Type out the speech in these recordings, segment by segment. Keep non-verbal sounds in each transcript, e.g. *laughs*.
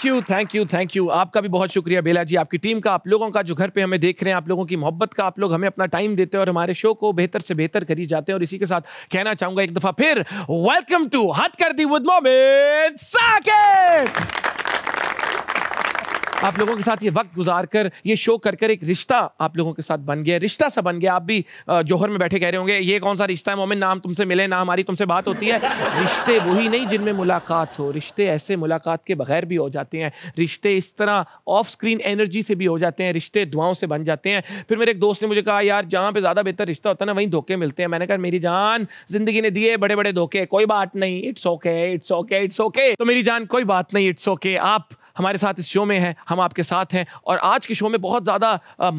Thank you thank you thank you आपका भी बहुत शुक्रिया बेला जी आपकी टीम का आप लोगों का जो घर पे हमें देख रहे हैं आप लोगों की मोहब्बत का आप लोग हमें अपना टाइम देते हैं और हमारे शो को बेहतर से बेहतर करी जाते हैं और इसी के साथ कहना चाहूंगा एक दफा फिर वेलकम टू हथ कर दी विद मोमिन साकिब आप लोगों के साथ ये वक्त गुजार कर ये शो कर कर एक रिश्ता आप लोगों के साथ बन गया रिश्ता सा बन गया आप भी जोहर में बैठे कह रहे होंगे ये कौन सा रिश्ता है मोमिन नाम तुमसे मिले ना हमारी तुमसे बात होती है रिश्ते वही नहीं जिनमें मुलाकात हो रिश्ते ऐसे मुलाकात के बगैर भी हो जाते हैं रिश्ते इस तरह ऑफ स्क्रीन एनर्जी से भी हो जाते हैं रिश्ते दुआओं से बन जाते हैं फिर मेरे एक दोस्त ने मुझे कहा यार जहाँ पर ज़्यादा बेहतर रिश्ता होता है ना वहीं धोखे मिलते हैं मैंने कहा मेरी जान जिंदगी ने दिए बड़े बड़े धोखे कोई बात नहीं it's okay it's okay it's okay तो मेरी जान कोई बात नहीं इट्स ओके आप हमारे साथ इस शो में हैं हम आपके साथ हैं और आज के शो में बहुत ज़्यादा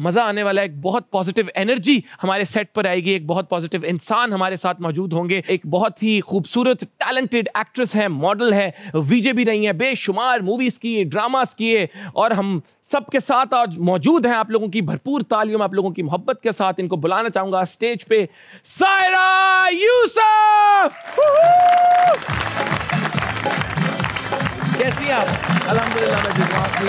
मज़ा आने वाला है एक बहुत पॉजिटिव एनर्जी हमारे सेट पर आएगी एक बहुत पॉजिटिव इंसान हमारे साथ मौजूद होंगे एक बहुत ही खूबसूरत टैलेंटेड एक्ट्रेस हैं मॉडल है वीजे भी रही हैं बेशुमार मूवीज़ की ड्रामास किए और हम सबके साथ आज मौजूद हैं आप लोगों की भरपूर तालियों आप लोगों की मोहब्बत के साथ इनको बुलाना चाहूँगा स्टेज पे सायरा यूसफ कैसी आप अलहमदिल्ला मैं ठीक है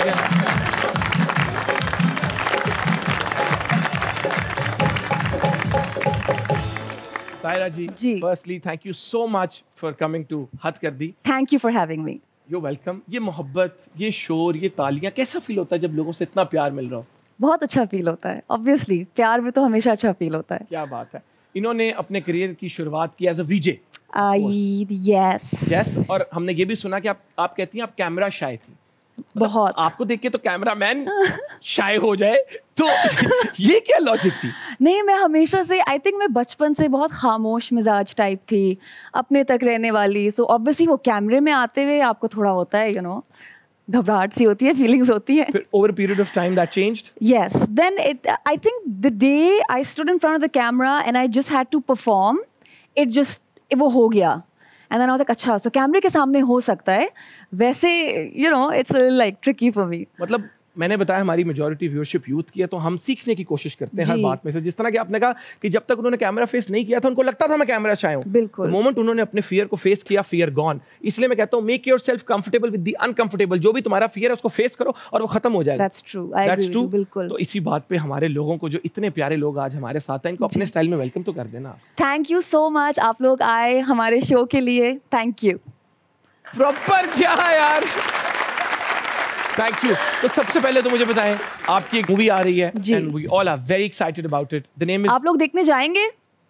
ये मोहब्बत ये शोर ये तालियां कैसा फील होता है जब लोगों से इतना प्यार मिल रहा हो बहुत अच्छा फील होता है ऑब्वियसली प्यार में तो हमेशा अच्छा फील होता है क्या बात है इन्होंने अपने करियर की शुरुआत की एज अ वीजे यस और हमने ये भी सुना कि आप आप कहती हैं आप कैमरा शाय थी मतलब बहुत आपको देख के तो कैमरा मैन शाय हो जाए तो *laughs* ये क्या लॉजिक थी नहीं मैं हमेशा से आई थिंक मैं बचपन से बहुत खामोश मिजाज टाइप थी अपने तक रहने वाली सो so, ऑब्वियसली वो कैमरे में आते हुए आपको थोड़ा होता है यू नो घबराहट सी होती है फीलिंग्स होती है over period of time that changed yes then it I think the day I stood in front of the camera and I just had to perform it just वो हो गया and then अच्छा सो कैमरे के सामने हो सकता है वैसे you know it's like tricky for me मतलब मैंने बताया हमारी मेजोरिटी व्यूअरशिप यूथ की है तो हम सीखने की कोशिश करते हैं हर बात में से जिस तरह कि आपने कहा कि जब तक उन्होंने कैमरा फेस नहीं किया था उनको लगता था मैं कैमरा चाहे हूँ बिल्कुल मोमेंट उन्होंने अपने फियर को फेस किया फियर गॉन इसलिए मैं कहता हूँ make yourself comfortable with the uncomfortable जो भी तुम्हारा फियर है उसको फेस करो और वो खत्म हो जाएगा दैट्स ट्रू बिल्कुल तो इसी बात पे हमारे लोगों को जो इतने प्यारे लोग आज हमारे साथ हैं इनको अपने स्टाइल में वेलकम तो कर देना थैंक यू सो मच आप लोग आए हमारे शो के लिए थैंक यू प्रॉपर क्या यार थैंक यू तो सबसे पहले तो मुझे बताएं आपकी एक मूवी आ रही है and we all are very excited about it the name is आप लोग देखने जाएंगे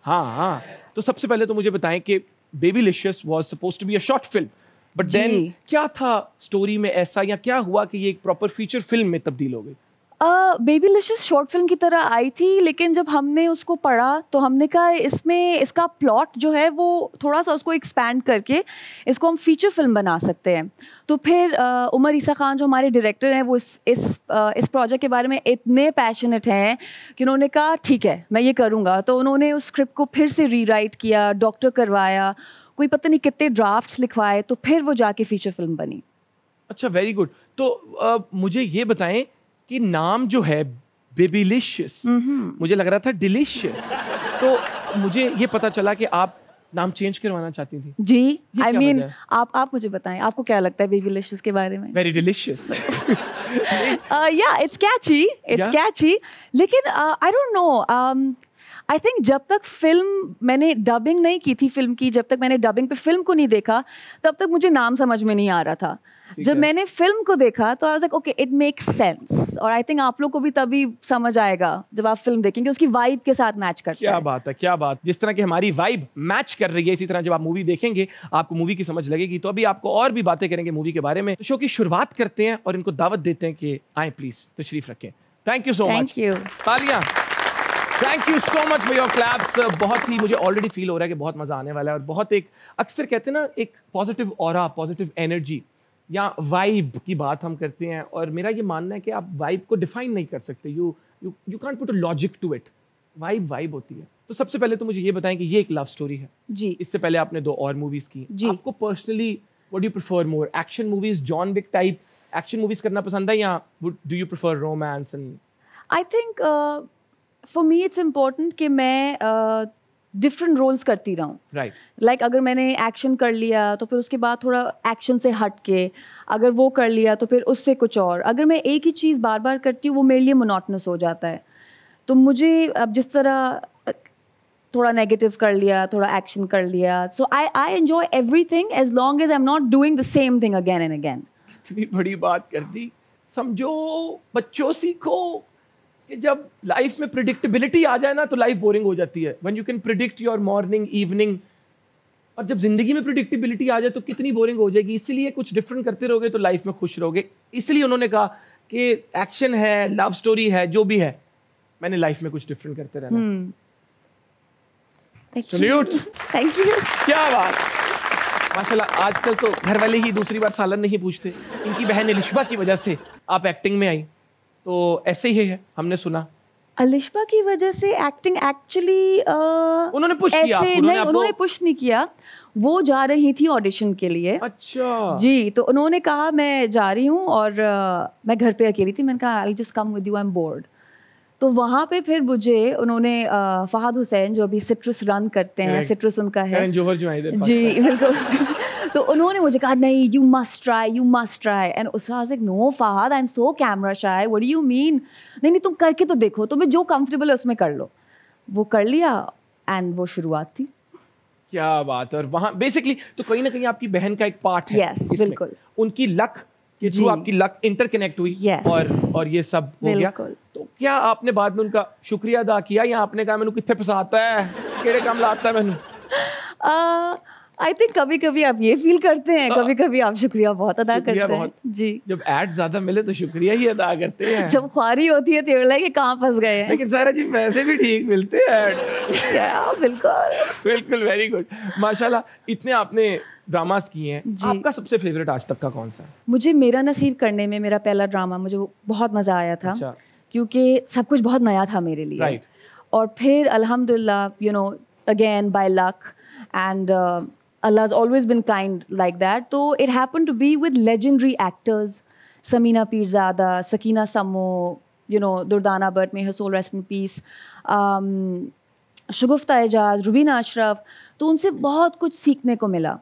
हाँ हाँ तो सबसे पहले तो मुझे बताएं कि Babylicious was supposed to be a short film but then क्या था स्टोरी में ऐसा या क्या हुआ कि ये एक प्रॉपर फीचर फिल्म में तब्दील हो गई बेबी लिशिस शॉर्ट फिल्म की तरह आई थी लेकिन जब हमने उसको पढ़ा तो हमने कहा इसमें इसका प्लॉट जो है वो थोड़ा सा उसको एक्सपैंड करके इसको हम फीचर फिल्म बना सकते हैं तो फिर आ, उमर ईसा खान जो हमारे डायरेक्टर हैं वो इस इस इस प्रोजेक्ट के बारे में इतने पैशनेट हैं कि उन्होंने कहा ठीक है मैं ये करूँगा तो उन्होंने उस स्क्रिप्ट को फिर से रीराइट किया डॉक्टर करवाया कोई पता नहीं कितने ड्राफ्ट्स लिखवाए तो फिर वो जाके फीचर फिल्म बनी अच्छा वेरी गुड तो आ, मुझे ये बताएं कि नाम जो है बेबिलिशियस mm-hmm. हम्म। मुझे लग रहा था डिलिशियस तो मुझे ये पता चला कि आप नाम चेंज करवाना चाहती थी जी आई I मीन mean, आप आप मुझे बताएं आपको क्या लगता है बेबिलिशियस के बारे में वेरी डिलिशियस या इट्स कैची इट्स कैची लेकिन I don't know I think जब तक फिल्म मैंने डबिंग नहीं की थी फिल्म की जब तक मैंने डबिंग पे फिल्म को नहीं देखा तब तक मुझे नाम समझ में नहीं आ रहा था जब मैंने फिल्म को देखा तो I was okay it makes sense और आई थिंक आप लोग को भी तभी समझ आएगा जब आप फिल्म देखेंगे उसकी वाइब के साथ मैच कर क्या है। बात है क्या बात जिस तरह की हमारी वाइब मैच कर रही है इसी तरह जब आप मूवी देखेंगे आपको मूवी की समझ लगेगी तो अभी आपको और भी बातें करेंगे मूवी के बारे में शो तो की शुरुआत करते हैं और इनको दावत देते हैं कि आए प्लीज तशरीफ रखें थैंक यू सो मच तालियां thank you so much for your claps बहुत ही मुझे ऑलरेडी फील हो रहा है कि बहुत मज़ा आने वाला है और बहुत एक अक्सर कहते हैं ना एक पॉजिटिव और पॉजिटिव एनर्जी या वाइब की बात हम करते हैं और मेरा ये मानना है कि आप वाइब को डिफाइन नहीं कर सकते you you you can't put a logic to it vibe vibe होती है तो सबसे पहले तो मुझे ये बताएं कि ये एक लव स्टोरी है जी इससे पहले आपने दो और मूवीज की जी आपको personally what you prefer more action movies John Wick type action movies करना पसंद है या do you prefer romance and I think for me it's important कि मैं uh, डिफरेंट रोल्स करती रहूँ राइट लाइक अगर मैंने एक्शन कर लिया तो फिर उसके बाद थोड़ा एक्शन से हट के अगर वो कर लिया तो फिर उससे कुछ और अगर मैं एक ही चीज़ बार बार करती हूँ वो मेरे लिए मोनोटनस हो जाता है तो मुझे अब जिस तरह थोड़ा नेगेटिव कर लिया थोड़ा एक्शन कर लिया so I I enjoy everything as long as I am not doing the same thing again and again इतनी बड़ी बात कर दी समझो बच्चों सीखो कि जब लाइफ में प्रिडिक्टेबिलिटी आ जाए ना तो लाइफ बोरिंग हो जाती है when you can predict your morning evening और जब ज़िंदगी में प्रिडिक्टेबिलिटी आ जाए तो कितनी बोरिंग हो जाएगी इसलिए कुछ डिफरेंट करते रहोगे तो लाइफ में खुश रहोगे इसलिए उन्होंने कहा कि एक्शन है लव स्टोरी है जो भी है मैंने लाइफ में कुछ डिफरेंट करते रहना सल्यूट थैंक यू क्या बात माशाल्लाह आजकल तो घर वाले ही दूसरी बार सालन नहीं पूछते इनकी बहन रिश्वा की वजह से आप एक्टिंग में आई तो ऐसे ही है हमने सुना अलिश्बा की वजह से एक्टिंग एक्चुअली उन्होंने पुश किया उन्होंने, नहीं, उन्होंने पुश नहीं किया वो जा रही थी ऑडिशन के लिए अच्छा जी तो उन्होंने कहा मैं जा रही हूँ और आ, मैं घर पे अकेली थी मैंने कहा I just come with you I am bored तो वहाँ पे फिर मुझे उन्होंने आ, फहाद हुसैन जो अभी सिट्रस रन करते हैं सिट्रस उनका है जी बिल्कुल तो उन्होंने मुझे कहा नहीं you must try you must try and उस उसका no Fahad I am so camera shy what you mean नहीं नहीं तुम करके तो देखो तुम्हें जो कंफर्टेबल है उसमें कर लो वो कर लिया एंड वो शुरुआत थी क्या बात और वहाँ बेसिकली तो कहीं ना कहीं आपकी बहन का एक पार्ट है yes, बिल्कुल उनकी लक के थ्रू आपकी लक इंटरकनेक्ट हुई yes. और और ये सब हो गया तो क्या आपने बाद में उनका शुक्रिया अदा किया या आपने कहा मैंने कितने फसाता है केड़े काम लाता है मैंने *laughs* आई थिंक कभी कभी आप ये फील करते हैं हाँ। कभी कभी आप शुक्रिया बहुत अदा शुक्रिया करते बहुत। हैं जी जब एड ज्यादा मिले तो शुक्रिया ही अदा करते हैं जब ख्वारी होती है तो लाइक कहाँ फंस गए हैं लेकिन सारा जी पैसे भी ठीक मिलते हैं बिल्कुल बिल्कुल वेरी गुड माशाल्लाह इतने आपने ड्रामास किए हैं आपका सबसे फेवरेट आज तक का कौन सा मुझे मेरा नसीब करने में मेरा पहला ड्रामा मुझे बहुत मज़ा आया था अच्छा। क्योंकि सब कुछ बहुत नया था मेरे लिए और फिर अल्हम्दुलिल्लाह you know again by luck and Allah is always been kind like that तो it happen to be with legendary actors Samina Peerzada Sakina Samo you know Durdana but may her soul rest in peace Shagufta Ejaz Rubina Ashraf तो उनसे बहुत कुछ सीखने को मिला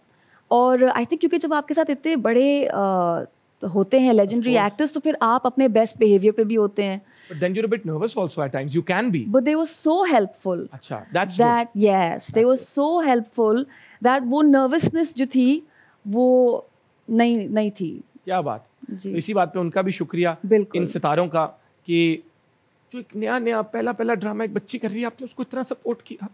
और आई थिंक क्योंकि जब आपके साथ इतने बड़े uh, होते हैं लेजेंडरी एक्टर्स तो फिर आप अपने बेस्ट बिहेवियर पे भी होते हैं But then you're a bit nervous also at times. You can be. But they were so helpful. Achha, that's that. Good. Yes, that's they were good. so helpful that wo nervousness jo thi, wo nahi nahi thi. क्या बात. जी. तो इसी बात पे उनका भी शुक्रिया. बिल्कुल. इन सितारों का कि जो एक नया नया पहला पहला ड्रामा एक बच्ची कर रही है आपने उसको इतना सपोर्ट किया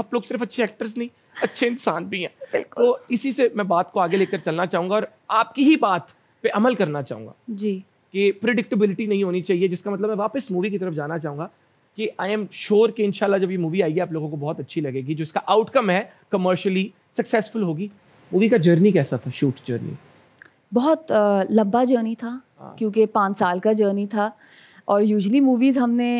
आप लोग सिर्फ अच्छे एक्टर्स नहीं अच्छे इंसान भी हैं तो इसी से मैं बात को आगे लेकर चलना चाहूंगा और आपकी ही बात पे अमल करना चाहूंगा जी कि प्रिडिक्टेबिलिटी नहीं होनी चाहिए जिसका मतलब मैं वापस मूवी की तरफ जाना चाहूँगा कि आई एम श्योर कि इंशाल्लाह जब ये मूवी आएगी आप लोगों को बहुत अच्छी लगेगी जो इसका आउटकम है कमर्शियली सक्सेसफुल होगी मूवी का जर्नी कैसा था शूट जर्नी बहुत लंबा जर्नी था हाँ। क्योंकि पाँच साल का जर्नी था और यूजली मूवीज़ हमने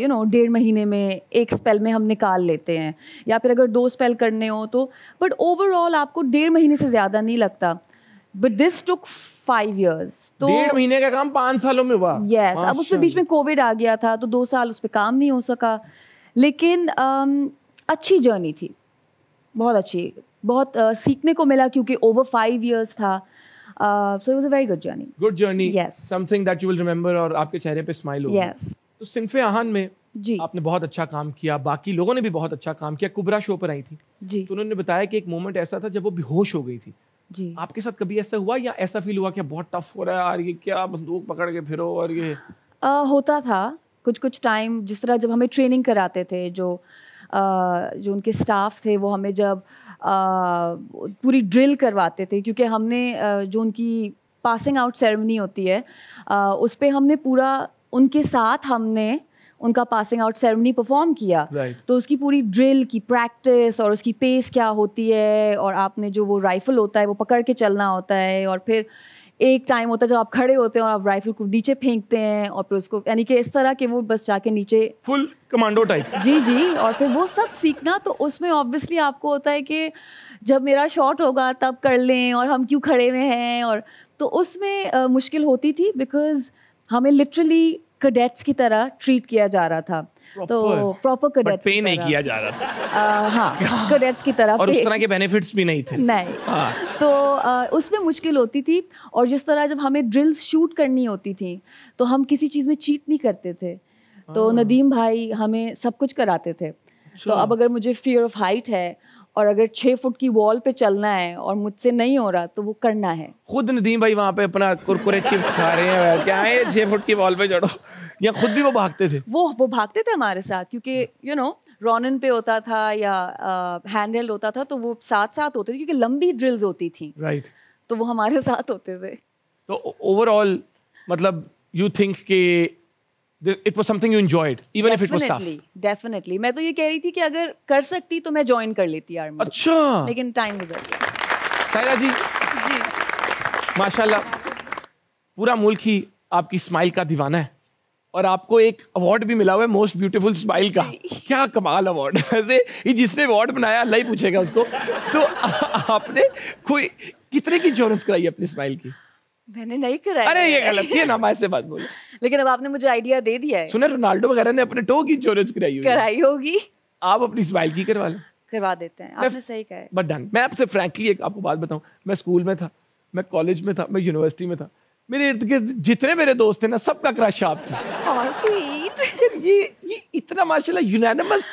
यू नो डेढ़ महीने में एक स्पेल में हम निकाल लेते हैं या फिर अगर दो स्पेल करने हो तो बट ओवरऑल आपको डेढ़ महीने से ज़्यादा नहीं लगता but this took five years तो डेढ़ महीने का काम पाँच सालों में हुआ यस yes, अब उसमें बीच में कोविड आ गया था तो दो साल उस पर काम नहीं हो सका लेकिन um, अच्छी जर्नी थी बहुत अच्छी बहुत uh, सीखने को मिला क्योंकि ओवर फाइव ईयर्स था so it was a very good journey good journey yes something that you will remember और आपके चेहरे पे स्माइल होगी यस तो सिंफे आहान में जी आपने बहुत अच्छा काम किया बाकी लोगों ने भी बहुत अच्छा काम किया कुबरा शो पर आई थी जी तो उन्होंने बताया कि एक मोमेंट ऐसा था जब वो बेहोश हो गई थी जी आपके साथ कभी ऐसा हुआ या ऐसा फील हुआ कि बहुत टफ हो रहा है और ये क्या बंदूक पकड़ के फिरो और ये आ, होता था कुछ कुछ टाइम जिस तरह जब हमें ट्रेनिंग कराते थे जो आ, जो उनके स्टाफ थे वो हमें जब आ, पूरी ड्रिल करवाते थे क्योंकि हमने जो उनकी पासिंग आउट सेरेमनी होती है आ, उस पर हमने पूरा उनके साथ हमने उनका पासिंग आउट सेरेमनी परफॉर्म किया right. तो उसकी पूरी ड्रिल की प्रैक्टिस और उसकी पेस क्या होती है और आपने जो वो राइफल होता है वो पकड़ के चलना होता है और फिर एक टाइम होता है जब आप खड़े होते हैं और आप राइफल को नीचे फेंकते हैं और फिर उसको यानी कि इस तरह के वो बस जाके नीचे फुल कमांडो टाइप जी जी और फिर वो सब सीखना तो उसमें ऑब्वियसली आपको होता है कि जब मेरा शॉट होगा तब कर लें और हम क्यों खड़े हुए हैं और तो उसमें मुश्किल होती थी बिकॉज हमें लिटरली कडेट्स की तरह ट्रीट किया जा रहा था तो प्रॉपर कडेट्स पे नहीं किया जा रहा था हाँ कडेट्स की तरह और उस तरह के बेनिफिट्स भी नहीं थे नहीं हाँ। तो उसमें मुश्किल होती थी और जिस तरह जब हमें ड्रिल्स शूट करनी होती थी तो हम किसी चीज़ में चीट नहीं करते थे तो हाँ। नदीम भाई हमें सब कुछ कराते थे अच्छा। तो अब अगर मुझे फियर ऑफ हाइट है और अगर छः फुट की वॉल पे चलना है और मुझसे नहीं हो रहा तो वो करना है खुद नदीम भाई वहाँ पे अपना कुरकुरे चिप्स खा रहे हैं क्या है छः फुट की वॉल पे चढ़ो या खुद भी वो भागते थे वो वो भागते थे हमारे साथ क्योंकि यू नो रोनन पे होता था या हैंडल होता था तो वो साथ साथ होते थे क्योंकि लंबी ड्रिल्स होती थी राइट right. तो वो हमारे साथ होते थे तो ओवरऑल मतलब यू थिंक कि it was something you enjoyed even if it was tough definitely मैं तो ये कह रही थी कि अगर कर सकती तो मैं ज्वाइन कर लेती आर्मी अच्छा लेकिन टाइम गुजर गया सायरा जी जी माशाल्लाह पूरा मुल्क ही आपकी स्माइल का दीवाना है और आपको एक अवार्ड भी मिला हुआ है मोस्ट ब्यूटीफुल स्माइल का क्या कमाल अवार्ड वैसे ये जिसने अवार्ड बनाया अल्लाह ही पूछेगा उसको तो आ, आपने कोई कितने की इंश्योरेंस कराई अपनी स्माइल की मैंने नहीं कराया अरे ये गलत है ना मैं से बात बोलो लेकिन अब आपने मुझे आइडिया दे दिया है सुना रोनाल्डो वगैरह ने अपने टो की इंश्योरेंस कराई होगी कराई होगी आप अपनी स्माइल की करवा लो करवा देते हैं आपने सही कहा है बट डन मैं आपसे फ्रैंकली एक आपको बात बताऊं मैं स्कूल में था मैं कॉलेज में था मैं यूनिवर्सिटी में था मेरे इर्द गिर्द जितने मेरे दोस्त थे ना सबका क्रश आप था ये ये इतना माशाल्लाह यूनानिमस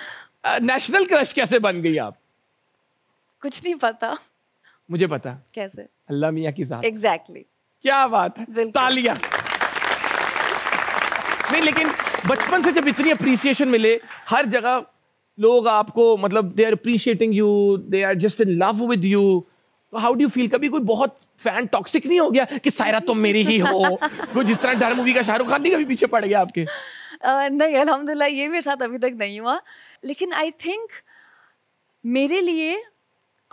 नेशनल क्रश कैसे बन गई आप कुछ नहीं पता मुझे पता कैसे अल्लाह मियाँ की जात एग्जैक्टली क्या बात है तालियां नहीं लेकिन बचपन से जब इतनी अप्रिसिएशन मिले हर जगह लोग आपको मतलब they are appreciating you they are just in love with you तो हाउ डू फील कभी कोई बहुत फैन टॉक्सिक नहीं हो गया कि सायरा तुम तो मेरी ही हो वो जिस तरह डर मूवी का शाहरुख खान नहीं कभी पीछे पड़ गया आपके uh, नहीं अलहमदिल्ला ये मेरे साथ अभी तक नहीं हुआ लेकिन आई थिंक मेरे लिए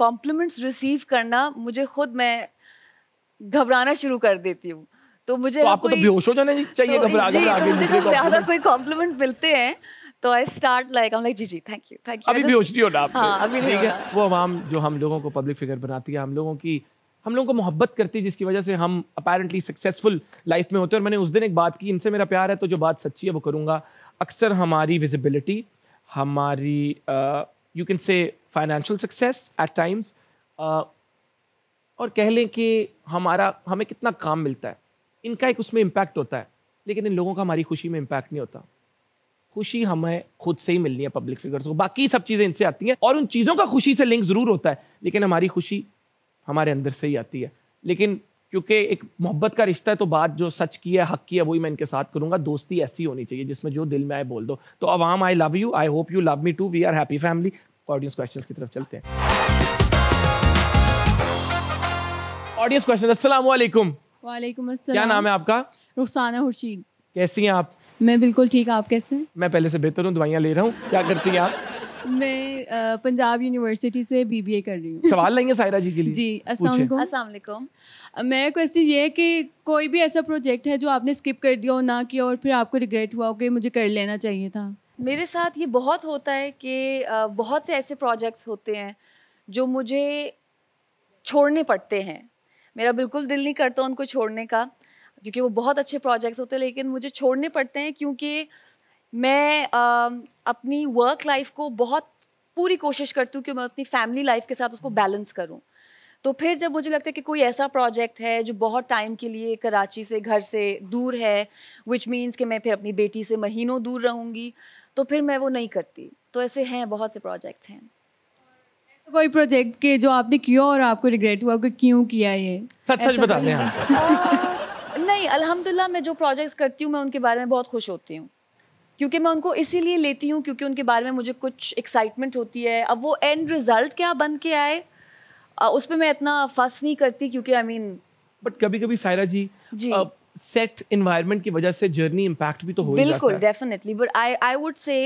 कॉम्प्लीमेंट्स रिसीव करना मुझे खुद मैं घबराना शुरू कर देती हूँ तो मुझे तो आपको तो बेहोश हो जाने चाहिए तो घबरा तो, आगे तो मुझे जब ज्यादा कोई कॉम्प्लीमेंट मिलते हैं तो I start like I like जी जी थैंक यू थैंक यू अभी बेहोश नहीं होना हाँ, अभी नहीं है वो हम जो हम लोगों को पब्लिक फिगर बनाती है हम लोगों की हम लोगों को मोहब्बत करती है जिसकी वजह से हम अपेरेंटली सक्सेसफुल लाइफ में होते हैं और मैंने उस दिन एक बात की इनसे मेरा प्यार है तो जो बात सच्ची है वो करूँगा अक्सर हमारी विजिबिलिटी हमारी you can say financial success at times और कह लें कि हमारा हमें कितना काम मिलता है इनका एक उसमें इम्पैक्ट होता है लेकिन इन लोगों का हमारी खुशी में इम्पैक्ट नहीं होता खुशी हमें खुद से ही मिलनी है पब्लिक फिगर्स को बाकी सब चीज़ें इनसे आती हैं और उन चीज़ों का खुशी से लिंक ज़रूर होता है लेकिन हमारी खुशी हमारे अंदर से ही आती है लेकिन क्योंकि एक मोहब्बत का रिश्ता है तो बात जो सच की है हक की है वही मैं इनके साथ करूंगा दोस्ती ऐसी होनी चाहिए जिसमें जो दिल में आए बोल दो तो अवाम I love you I hope you love me too we are happy family audience question की तरफ चलते हैं ऑडियंस क्वेश्चन अस्सलाम वालेकुम वालेकुम अस्सलाम क्या नाम है आपका रुखसाना खुर्शीद कैसी हैं आप मैं बिल्कुल ठीक आप कैसे हैं मैं पहले से बेहतर हूँ दवाइयाँ ले रहा हूँ क्या करती हैं आप मैं पंजाब यूनिवर्सिटी से बीबीए कर रही हूँ सवाल लेंगे सायरा जी के लिए जी अस्सलाम मेरा क्वेश्चन ये है कि कोई भी ऐसा प्रोजेक्ट है जो आपने स्किप कर दिया हो ना किया और फिर आपको रिग्रेट हुआ हो कि मुझे कर लेना चाहिए था मेरे साथ ये बहुत होता है कि बहुत से ऐसे प्रोजेक्ट्स होते हैं जो मुझे छोड़ने पड़ते हैं मेरा बिल्कुल दिल नहीं करता उनको छोड़ने का क्योंकि वो बहुत अच्छे प्रोजेक्ट्स होते हैं लेकिन मुझे छोड़ने पड़ते हैं क्योंकि मैं आ, अपनी वर्क लाइफ को बहुत पूरी कोशिश करती हूँ कि मैं अपनी फैमिली लाइफ के साथ उसको बैलेंस करूँ तो फिर जब मुझे लगता है कि कोई ऐसा प्रोजेक्ट है जो बहुत टाइम के लिए कराची से घर से दूर है विच मीन्स कि मैं फिर अपनी बेटी से महीनों दूर रहूँगी तो फिर मैं वो नहीं करती तो ऐसे हैं बहुत से प्रोजेक्ट्स हैं कोई प्रोजेक्ट के जो आपने किया और आपको रिग्रेट हुआ कि क्यों किया ये सच सच बता दें नहीं हाँ। अल्हम्दुलिल्लाह मैं जो प्रोजेक्ट्स करती हूँ मैं उनके बारे में बहुत खुश होती हूँ क्योंकि मैं उनको इसीलिए लेती हूँ क्योंकि उनके बारे में मुझे कुछ एक्साइटमेंट होती है अब वो एंड रिजल्ट क्या बन के आए उस पर मैं इतना फस नहीं करती क्योंकि आई मीन बट कभी कभी सायरा जी, जी. Uh, सेट इन्वायरमेंट की वजह से जर्नी इम्पैक्ट भी तो हो बिल्कुल definitely but I I would say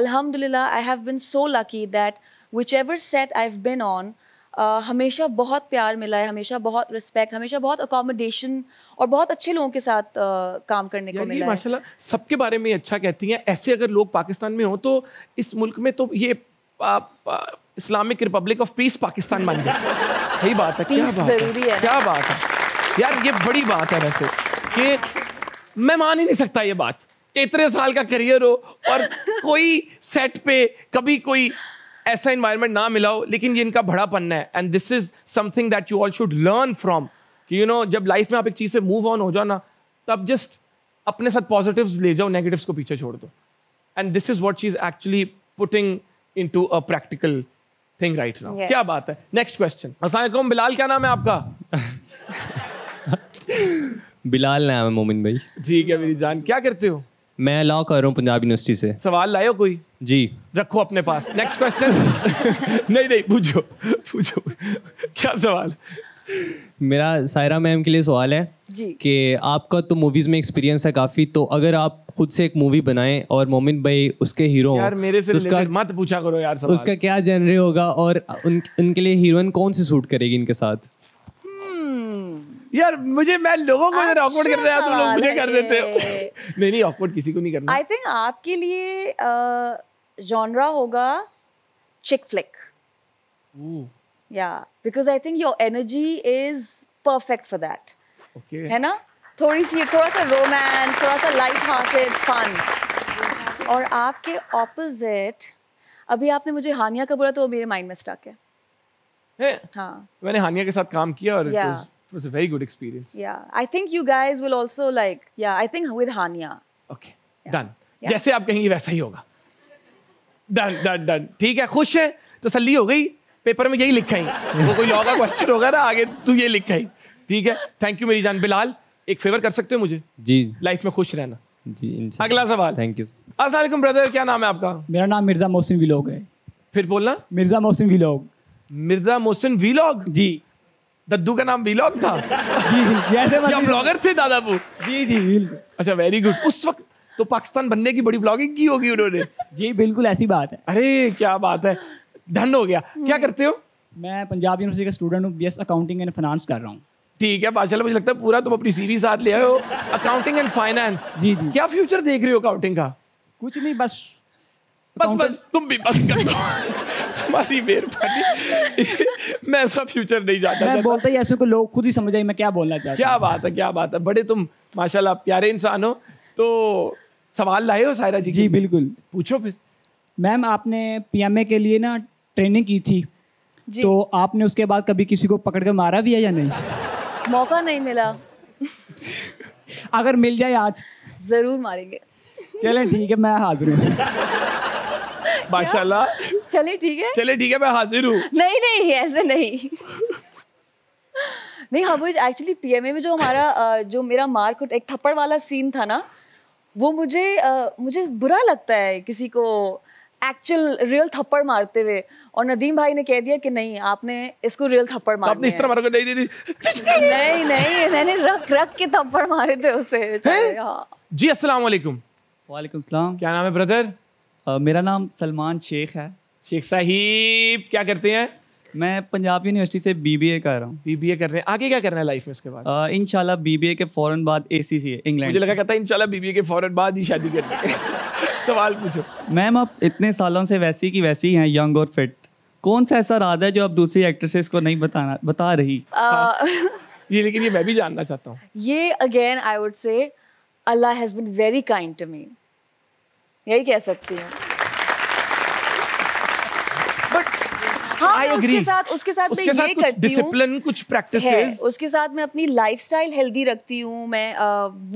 अल्हम्दुलिल्लाह I have been so lucky that whichever set I have been on हमेशा बहुत प्यार मिला है हमेशा बहुत रिस्पेक्ट हमेशा बहुत अकोमोडेशन और बहुत अच्छे लोगों के साथ uh, काम करने को मिला है सबके बारे में अच्छा कहती हैं ऐसे अगर लोग पाकिस्तान में हो तो इस मुल्क में तो ये Islamic republic of peace Pakistan बन जाए सही बात है क्या बात है, है क्या बात है यार ये बड़ी बात है वैसे कि मैं मान ही नहीं सकता ये बात कि इतने साल का करियर हो और कोई सेट पे कभी कोई ऐसा इन्वायरमेंट ना मिलाओ लेकिन ये इनका बड़ा पन्ना है and this is something that you all should learn from कि यू नो जब लाइफ में आप एक चीज़ से मूव ऑन हो जाओ ना तब जस्ट अपने साथ पॉजिटिव्स ले जाओ नेगेटिव्स को पीछे छोड़ दो and this is what she is actually putting into a practical thing right now क्या बात है नेक्स्ट क्वेश्चन असलम बिलाल क्या नाम है आपका बिलाल नाम है मोमिन भाई ठीक है मेरी जान क्या करते हो मैं लॉ कर रहा हूँ पंजाब यूनिवर्सिटी से सवाल लाए हो कोई जी रखो अपने पास नेक्स्ट क्वेश्चन *laughs* नहीं नहीं पूछो पूछो क्या सवाल मेरा सायरा मैम के लिए सवाल है कि आपका तो मूवीज में एक्सपीरियंस है काफी तो अगर आप खुद से एक मूवी बनाएं और मोमिन भाई उसके हीरो यार मेरे से तो उसका मत पूछा करो यार सवाल। उसका क्या जनरे होगा और उन, उनके लिए हीरोइन कौन सी सूट करेगी इनके साथ हम्म। यार मुझे मैं लोगों को जरा ऑकवर्ड कर अच्छा रहा तुम तो लोग मुझे कर देते हो नहीं नहीं ऑकवर्ड किसी को नहीं करना आई थिंक आपके लिए जॉनरा होगा चिक फ्लिक या because I think your energy is perfect for that है ना थोड़ी सी थोड़ा सा रोमांस थोड़ा सा लाइट हार्टेड फन और आपके ऑपोजिट अभी आपने मुझे हानिया का बोला तो वो मेरे माइंड में स्टक है hey, हाँ मैंने हानिया के साथ काम किया और yeah. it was, it was a very good experience yeah I think you guys will also like yeah I think with Hania okay yeah. done yeah. जैसे आप कहेंगे वैसा ही होगा डन डन डन ठीक है खुश है तसली तो हो गई पेपर में यही लिखा ही *laughs* वो कोई लॉ क्वेश्चन होगा ना आगे तू ये लिखा ही ठीक है थैंक यू मेरी जान बिलाल एक फेवर कर सकते हो मुझे जी लाइफ में खुश रहना जी अगला सवाल थैंक यू असल ब्रदर क्या नाम है आपका मेरा नाम मिर्जा मोहसिन विलोक है फिर बोलना मिर्जा मोहसिन विलोक मिर्जा मोहसिन विलोक जी दद्दू का नाम विलोक था जी जी ब्लॉगर थे दादापुर जी जी अच्छा वेरी गुड उस वक्त तो पाकिस्तान बनने की बड़ी ब्लॉगिंग की होगी उन्होंने जी बिल्कुल ऐसी बात है अरे क्या बात है धन हो गया क्या हम्म। करते हो मैं पंजाब यूनिवर्सिटी का स्टूडेंट हूँ B S accounting and finance कर रहा हूँ ठीक है माशाल्लाह मुझे लगता है पूरा तुम अपनी सीवी साथ ले आए हो अकाउंटिंग एंड फाइनेंस जी जी क्या फ्यूचर देख रहे हो अकाउंटिंग का कुछ नहीं बस बस बस तुम भी बस कर दो तुम्हारी मेहरबानी मैं ऐसा फ्यूचर नहीं जाता मैं बोलता ही ऐसे को लोग खुद ही समझ आई मैं क्या बोलना चाहता क्या बात है क्या बात है बड़े तुम माशाल्लाह प्यारे इंसान हो तो सवाल लाए हो सायरा जी जी बिल्कुल पूछो फिर मैम आपने पीएमए के लिए ना ट्रेनिंग की थी तो आपने उसके बाद कभी किसी को पकड़ कर मारा भी है या नहीं मौका नहीं मिला अगर मिल जाए आज जरूर मारेंगे चले ठीक है मैं हाजिर हूँ माशाल्लाह चले ठीक है चले ठीक है मैं हाजिर हूँ नहीं नहीं ऐसे नहीं नहीं हाँ एक्चुअली पीएमए में जो हमारा जो मेरा मार्क एक थप्पड़ वाला सीन था ना वो मुझे आ, मुझे बुरा लगता है किसी को एक्चुअल रियल थप्पड़ मारते हुए और नदीम भाई ने कह दिया कि नहीं आपने इसको रियल थप्पड़ मारा तो आपने इस तरह मारा नहीं नहीं *laughs* नहीं नहीं मैंने रख रख के थप्पड़ मारे थे उसे हाँ। जी अस्सलाम वालेकुम वालेकुम सलाम क्या नाम है ब्रदर मेरा नाम सलमान शेख है शेख साहिब क्या करते हैं मैं पंजाब यूनिवर्सिटी से बीबीए कर रहा हूँ बीबीए कर रहे हैं आगे क्या करना है लाइफ में इसके बाद इन इनशाला बीबीए के फौरन बाद ए सी एसीसी इंग्लैंड मुझे लगा कहता है था इनशाला बीबीए के फौरन बाद ही शादी करनी *laughs* सवाल पूछो मैम आप इतने सालों से वैसी की वैसी हैं यंग और फिट कौन सा ऐसा राधा है जो आप दूसरी एक्ट्रेसेस को नहीं बताना बता रही *laughs* ये लेकिन ये मैं भी जानना चाहता हूँ ये again I would say Allah has been very kind to me यही कह सकती हूँ हाँ, उसके साथ उसके साथ उसके मैं साथ ये कुछ हेल्दी रखती हूँ मैं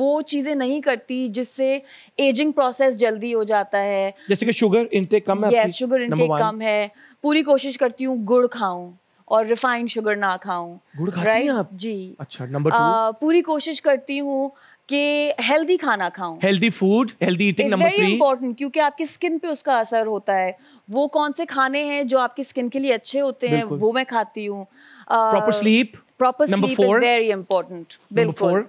वो चीजें नहीं करती जिससे एजिंग प्रोसेस जल्दी हो जाता है जैसे कि शुगर इनटेक कम है यस शुगर इनटेक कम है पूरी कोशिश करती हूँ गुड़ खाऊं और रिफाइंड शुगर ना खाऊं गुड़ खाती right? हैं आप जी अच्छा नंबर टू पूरी कोशिश करती हूँ कि हेल्दी खाना खाऊं healthy food healthy eating number three important क्योंकि आपकी स्किन पे उसका असर होता है वो कौन से खाने हैं जो आपकी स्किन के लिए अच्छे होते हैं वो मैं खाती हूँ proper sleep proper sleep is very important बिल्कुल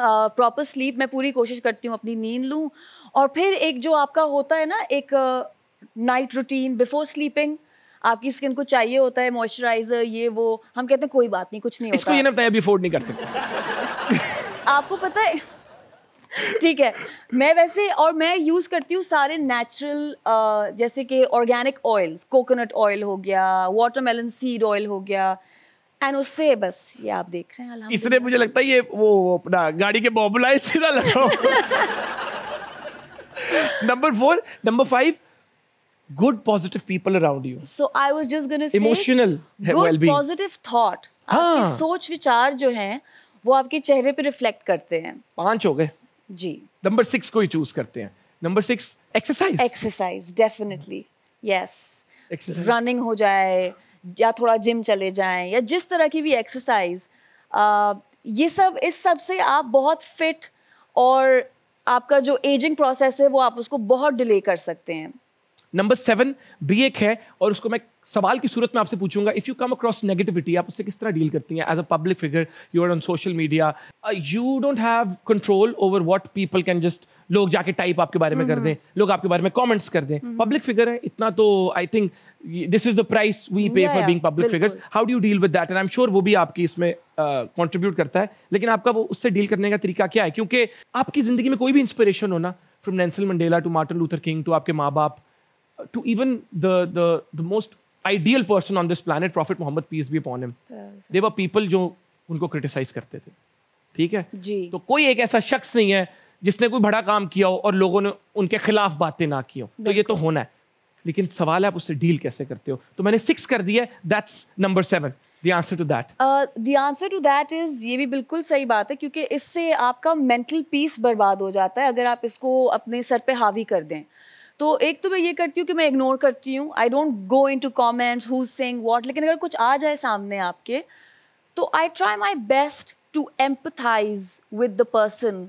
प्रॉपर स्लीप मैं पूरी कोशिश करती हूँ अपनी नींद लूँ और फिर एक जो आपका होता है ना एक नाइट रूटीन बिफोर स्लीपिंग आपकी स्किन को चाहिए होता है मॉइस्चराइजर ये वो हम कहते हैं कोई बात नहीं कुछ नहीं इसको होता ये ना अभी अफोर्ड नहीं कर सकते आपको पता है ठीक है मैं वैसे और मैं यूज करती हूँ सारे नेचुरल जैसे कि ऑर्गेनिक ऑयल्स कोकोनट ऑयल हो गया वाटरमेलन सीड ऑयल हो गया एंड उससे बस ये आप देख रहे हैं इसने मुझे लगता है ये वो अपना गाड़ी के बॉबुलाई से ना लगा number four number five good positive people around you so I was just going to say emotional good well आपके हाँ। सोच विचार जो हैं वो आपके चेहरे पे रिफ्लेक्ट करते हैं पांच हो गए जी नंबर सिक्स को ही चूज करते हैं number six exercise exercise definitely yes running हो जाए या थोड़ा जिम चले जाएं या जिस तरह की भी एक्सरसाइज ये सब इस सब से आप बहुत फिट और आपका जो एजिंग प्रोसेस है वो आप उसको बहुत डिले कर सकते हैं नंबर सेवन भी एक है और उसको मैं सवाल की सूरत में आपसे पूछूंगा if you come across negativity आप उससे किस तरह डील करती हैं as a public figure you are on social media you don't have control over what people can just लोग जाके टाइप आपके बारे में कर दें लोग आपके बारे में कॉमेंट्स कर दें पब्लिक फिगर है इतना तो I think this is the price we pay for being public figures how do you deal with that and I am sure वो भी आपकी इसमें कॉन्ट्रीब्यूट uh, करता है लेकिन आपका वो उससे डील करने का तरीका क्या है क्योंकि आपकी जिंदगी में कोई भी इंस्पिरेशन होना from Nelson Mandela to Martin Luther King to आपके माँ बाप to even the the the most ideal person on this planet prophet Mohammad peace be upon him they were people जो उनको criticize करते थे ठीक है जी तो कोई एक ऐसा शख्स नहीं है जिसने कोई बड़ा काम किया हो और लोगों ने उनके खिलाफ बातें ना की हो तो ये तो होना है लेकिन सवाल है आप उससे डील कैसे करते हो तो मैंने सिक्स कर दिया that's number seven The answer to that. Uh, the answer to that is ये भी बिल्कुल सही बात है क्योंकि इससे आपका मेंटल पीस बर्बाद हो जाता है अगर आप इसको अपने सर पे हावी कर दें तो एक तो मैं ये करती हूँ कि मैं इग्नोर करती हूँ I don't go into comments who sing what लेकिन अगर कुछ आ जाए सामने आपके तो I try my best to empathise with the person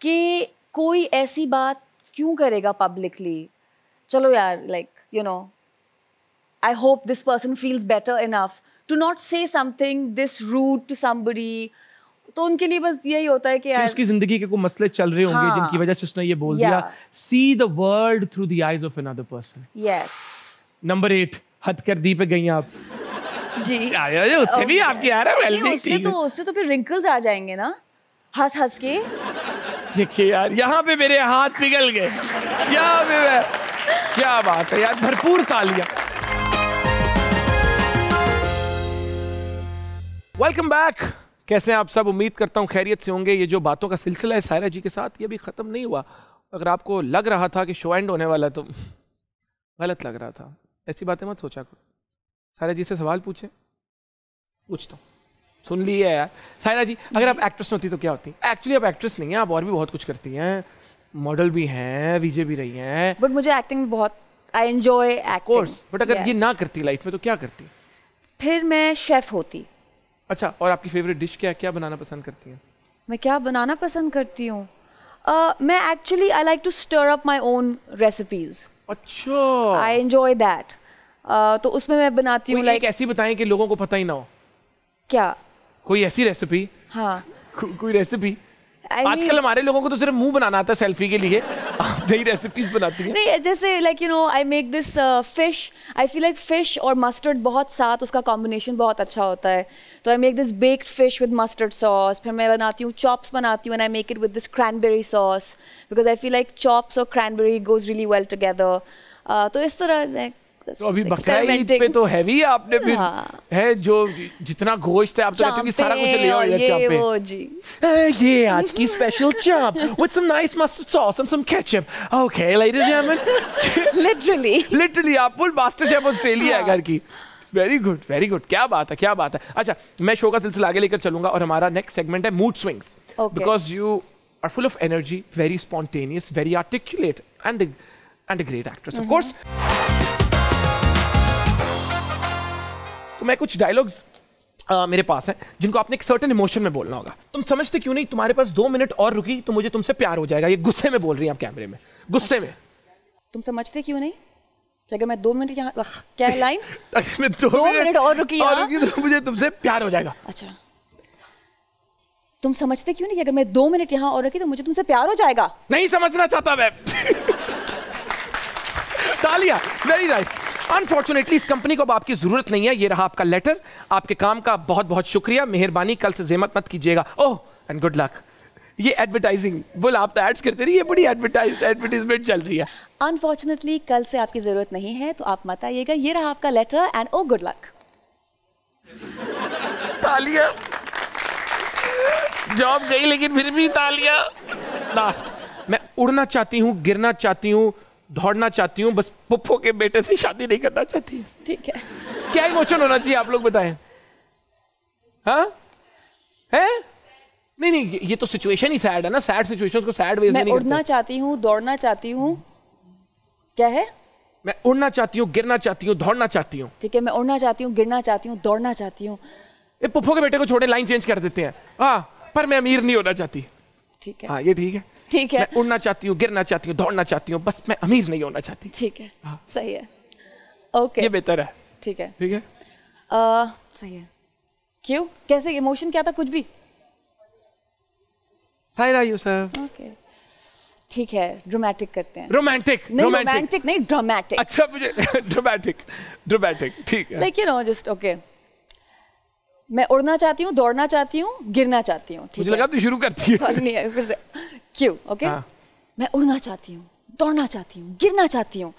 कि कोई ऐसी बात क्यों करेगा पब्लिकली चलो यार like you know I hope this person feels better enough to not say something this rude to somebody तो उनके लिए बस यही होता है कि यार उसकी जिंदगी के कोई मसले चल रहे होंगे हाँ, जिनकी वजह से उसने ये बोल दिया see the world through the eyes of another person yes number 8 हद कर दी पे गई आप जी आया ये उससे भी आपके आ रहा है वेल्डिंग उससे तो उससे तो फिर रिंकल्स आ जाएंगे ना हंस हंस के देखिए यार यहाँ पे मेरे हाथ पिघल गए क्या पे मैं क्या बात है यार भरपूर तालियां वेलकम बैक कैसे आप सब उम्मीद करता हूँ खैरियत से होंगे ये जो बातों का सिलसिला है सायरा जी के साथ ये भी ख़त्म नहीं हुआ अगर आपको लग रहा था कि शो एंड होने वाला तो *laughs* गलत लग रहा था ऐसी बातें मत सोचा करो सायरा जी से सवाल पूछे पूछता हूँ सुन ली है यार सायरा जी अगर आप एक्ट्रेस होती तो क्या होती एक्चुअली आप एक्ट्रेस नहीं हैं आप और भी बहुत कुछ करती हैं मॉडल भी हैं विजय भी रही हैं बट मुझे एक्टिंग बहुत आई एंजॉय कोर्स बट अगर yes. ये ना करती लाइफ में तो क्या करती फिर मैं शेफ होती अच्छा और आपकी फेवरेट डिश क्या क्या बनाना पसंद करती हैं मैं क्या बनाना पसंद करती हूँ मैं actually I like to stir up my own recipes अच्छा आई एंजॉय दैट तो उसमें मैं बनाती हूँ like, ऐसी बताएं कि लोगों को पता ही ना हो क्या कोई ऐसी रेसिपी हाँ को, कोई रेसिपी आजकल हमारे लोगों को तो सिर्फ मुंह बनाना आता है सेल्फी के लिए आप नई रेसिपीज बनाती हैं नहीं जैसे like you know I make this fish I feel like fish और मस्टर्ड बहुत साथ उसका कॉम्बिनेशन बहुत अच्छा होता है तो I make this baked fish with mustard sauce फिर मैं बनाती हूँ चॉप्स बनाती हूँ and I make it with this cranberry sauce because I feel like chops और cranberry goes really well together तो इस तरह तो अभी बकरा ईद पे तो है भी आपने भी हाँ। है जो जितना गोश्त है आप तो कहते हो कि सारा कुछ ले आओ ये चापे वो जी ये आज की special chop with some nice mustard sauce and some ketchup okay ladies and gentleman literally literally आप फुल मास्टर शेफ ऑस्ट्रेलिया है हाँ। घर की वेरी गुड वेरी गुड क्या बात है क्या बात है अच्छा मैं शो का सिलसिला आगे लेकर चलूंगा और हमारा नेक्स्ट सेगमेंट है mood swings because you are full of energy very spontaneous very articulate and and great actress of course तो मैं कुछ डायलॉग्स Uh, मेरे पास है जिनको आपने एक सर्टन इमोशन में बोलना होगा तुम समझते क्यों नहीं तुम्हारे पास दो मिनट और रुकी तो मुझे तुमसे प्यार हो जाएगा ये गुस्से में बोल रही है आप कैमरे में गुस्से में तुम समझते क्यों नहीं अगर मैं दो मिनट यहाँ क्या लाइन *laughs* मैं दो, दो मिनट और रुकी और रुकी तो मुझे तुमसे प्यार हो जाएगा अच्छा तुम समझते क्यों नहीं अगर मैं दो मिनट यहाँ और रुकी तो मुझे तुमसे प्यार हो जाएगा नहीं समझना चाहता मैं तालिया वेरी नाइस अनफॉर्चुनेटली इस कंपनी को अब आपकी जरूरत नहीं है ये रहा आपका लेटर आपके काम का बहुत बहुत शुक्रिया मेहरबानी कल से जहमत मत कीजिएगा ओह एंड गुड लक ये एडवर्टाइजिंग बोल आप तो एड्स करते रहिए बड़ी एडवर्टाइज एडवर्टीजमेंट चल रही है अनफॉर्चुनेटली कल से आपकी जरूरत नहीं है तो आप मत आइएगा ये रहा आपका letter and oh good luck तालिया जॉब गई लेकिन फिर भी तालिया लास्ट मैं उड़ना चाहती हूँ गिरना चाहती हूँ दौड़ना चाहती हूँ बस पुप्पो के बेटे से शादी नहीं करना चाहती ठीक है क्या इमोशन होना चाहिए आप लोग बताएं हाँ है नहीं नहीं ये तो सिचुएशन ही सैड है ना सैड सिचुएशन को सैड वे मैं उड़ना चाहती हूँ दौड़ना चाहती हूँ क्या है मैं उड़ना चाहती हूँ गिरना चाहती हूँ दौड़ना चाहती हूँ ठीक है मैं उड़ना चाहती हूँ गिरना चाहती हूँ दौड़ना चाहती हूँ पुप्पो के बेटे को छोड़े लाइन चेंज कर देते हैं हाँ पर मैं अमीर नहीं होना चाहती ठीक है हाँ ये ठीक है ठीक है मैं उड़ना चाहती हूँ गिरना चाहती हूँ दौड़ना चाहती हूँ बस मैं अमीर नहीं होना चाहती ठीक है हाँ। सही है ओके ये बेहतर है ठीक है ठीक है आ, सही है क्यों कैसे इमोशन क्या था कुछ भी सायरा यूसुफ ओके ठीक है रोमांटिक करते हैं रोमांटिक रोमांटिक नहीं ड्रामेटिक अच्छा मुझे ड्रामेटिक *laughs* ड्रामेटिक ठीक है like you know just okay मैं उड़ना चाहती हूँ दौड़ना चाहती हूँ गिरना चाहती हूँ ठीक तो शुरू करती है फिर से क्यों ओके हाँ। मैं उड़ना चाहती हूँ दौड़ना चाहती हूँ गिरना चाहती हूँ